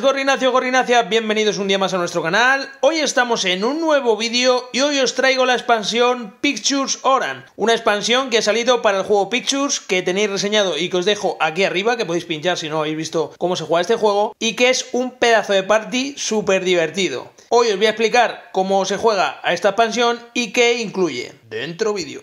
Gorinacio Gorinacia, bienvenidos un día más a nuestro canal. Hoy estamos en un nuevo vídeo y hoy os traigo la expansión Pictures Oran, una expansión que ha salido para el juego Pictures que tenéis reseñado y que os dejo aquí arriba, que podéis pinchar si no habéis visto cómo se juega este juego, y que es un pedazo de party súper divertido. Hoy os voy a explicar cómo se juega a esta expansión y qué incluye. Dentro vídeo.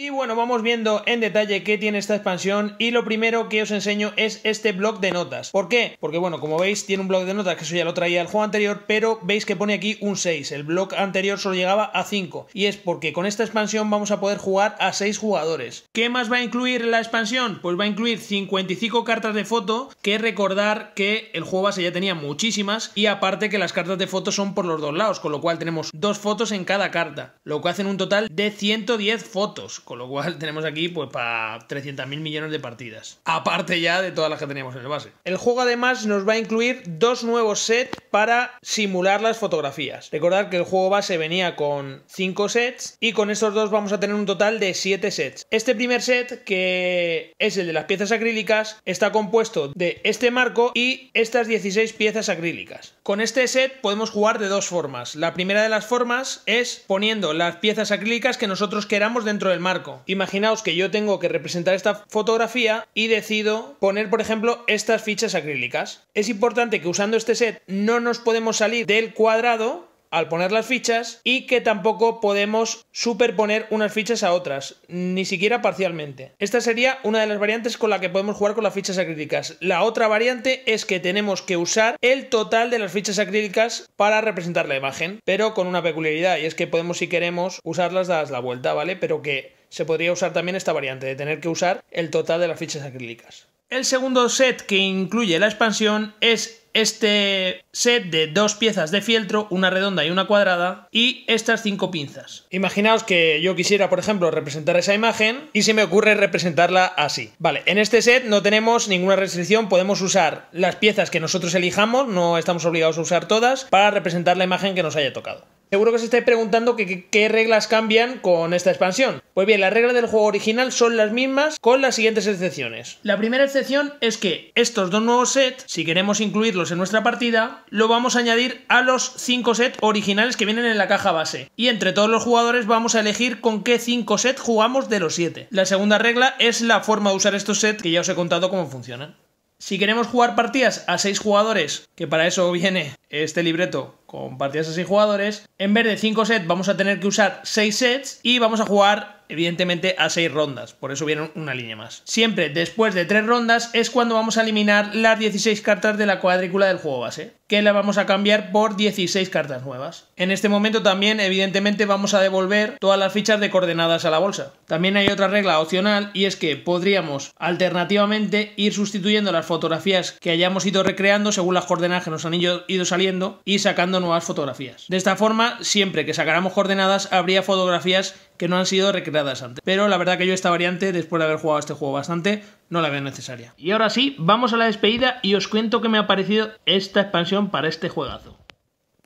Y bueno, vamos viendo en detalle qué tiene esta expansión y lo primero que os enseño es este blog de notas. ¿Por qué? Porque bueno, como veis tiene un blog de notas que eso ya lo traía el juego anterior, pero veis que pone aquí un 6. El blog anterior solo llegaba a 5 y es porque con esta expansión vamos a poder jugar a 6 jugadores. ¿Qué más va a incluir la expansión? Pues va a incluir 55 cartas de foto, que recordar que el juego base ya tenía muchísimas y aparte que las cartas de foto son por los dos lados, con lo cual tenemos dos fotos en cada carta, lo que hacen un total de 110 fotos con lo cual tenemos aquí pues para 300.000 millones de partidas, aparte ya de todas las que teníamos en el base. El juego además nos va a incluir dos nuevos sets para simular las fotografías. Recordad que el juego base venía con 5 sets y con estos dos vamos a tener un total de 7 sets. Este primer set, que es el de las piezas acrílicas, está compuesto de este marco y estas 16 piezas acrílicas. Con este set podemos jugar de dos formas. La primera de las formas es poniendo las piezas acrílicas que nosotros queramos dentro del marco Imaginaos que yo tengo que representar esta fotografía y decido poner, por ejemplo, estas fichas acrílicas. Es importante que usando este set no nos podemos salir del cuadrado al poner las fichas y que tampoco podemos superponer unas fichas a otras, ni siquiera parcialmente. Esta sería una de las variantes con la que podemos jugar con las fichas acrílicas. La otra variante es que tenemos que usar el total de las fichas acrílicas para representar la imagen, pero con una peculiaridad y es que podemos si queremos usarlas dadas la vuelta, ¿vale? Pero que se podría usar también esta variante de tener que usar el total de las fichas acrílicas. El segundo set que incluye la expansión es este set de dos piezas de fieltro, una redonda y una cuadrada, y estas cinco pinzas. Imaginaos que yo quisiera, por ejemplo, representar esa imagen y se me ocurre representarla así. Vale, en este set no tenemos ninguna restricción, podemos usar las piezas que nosotros elijamos, no estamos obligados a usar todas, para representar la imagen que nos haya tocado. Seguro que os estáis preguntando qué, reglas cambian con esta expansión. Pues bien, las reglas del juego original son las mismas con las siguientes excepciones. La primera excepción es que estos dos nuevos sets, si queremos incluirlos en nuestra partida, lo vamos a añadir a los cinco sets originales que vienen en la caja base. Y entre todos los jugadores vamos a elegir con qué cinco sets jugamos de los siete. La segunda regla es la forma de usar estos sets que ya os he contado cómo funcionan. Si queremos jugar partidas a seis jugadores, que para eso viene este libreto con partidas así jugadores, en vez de 5 sets vamos a tener que usar 6 sets y vamos a jugar evidentemente a 6 rondas, por eso viene una línea más. Siempre después de 3 rondas es cuando vamos a eliminar las 16 cartas de la cuadrícula del juego base, que la vamos a cambiar por 16 cartas nuevas. En este momento también evidentemente vamos a devolver todas las fichas de coordenadas a la bolsa. También hay otra regla opcional y es que podríamos alternativamente ir sustituyendo las fotografías que hayamos ido recreando según las coordenadas que nos han ido saliendo y sacando nuevas fotografías. De esta forma, siempre que sacáramos coordenadas, habría fotografías que no han sido recreadas antes. Pero la verdad que yo esta variante, después de haber jugado este juego bastante, no la veo necesaria. Y ahora sí, vamos a la despedida y os cuento que me ha parecido esta expansión para este juegazo.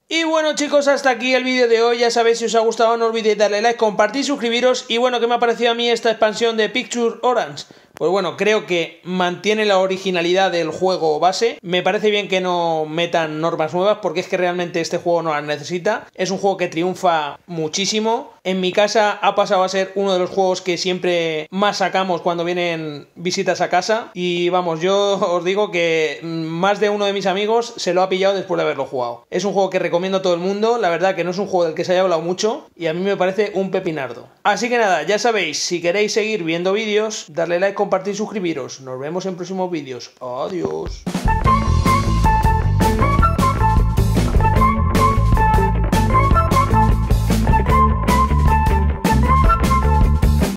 Y bueno chicos, hasta aquí el vídeo de hoy, ya sabéis si os ha gustado no olvidéis darle like, compartir, suscribiros y bueno, que me ha parecido a mí esta expansión de Picture Orange? Pues bueno, creo que mantiene la originalidad del juego base. Me parece bien que no metan normas nuevas porque es que realmente este juego no las necesita. Es un juego que triunfa muchísimo. En mi casa ha pasado a ser uno de los juegos que siempre más sacamos cuando vienen visitas a casa. Y vamos, yo os digo que más de uno de mis amigos se lo ha pillado después de haberlo jugado. Es un juego que recomiendo a todo el mundo. La verdad que no es un juego del que se haya hablado mucho y a mí me parece un pepinardo. Así que nada, ya sabéis, si queréis seguir viendo vídeos, darle like compartir y suscribiros. Nos vemos en próximos vídeos. Adiós.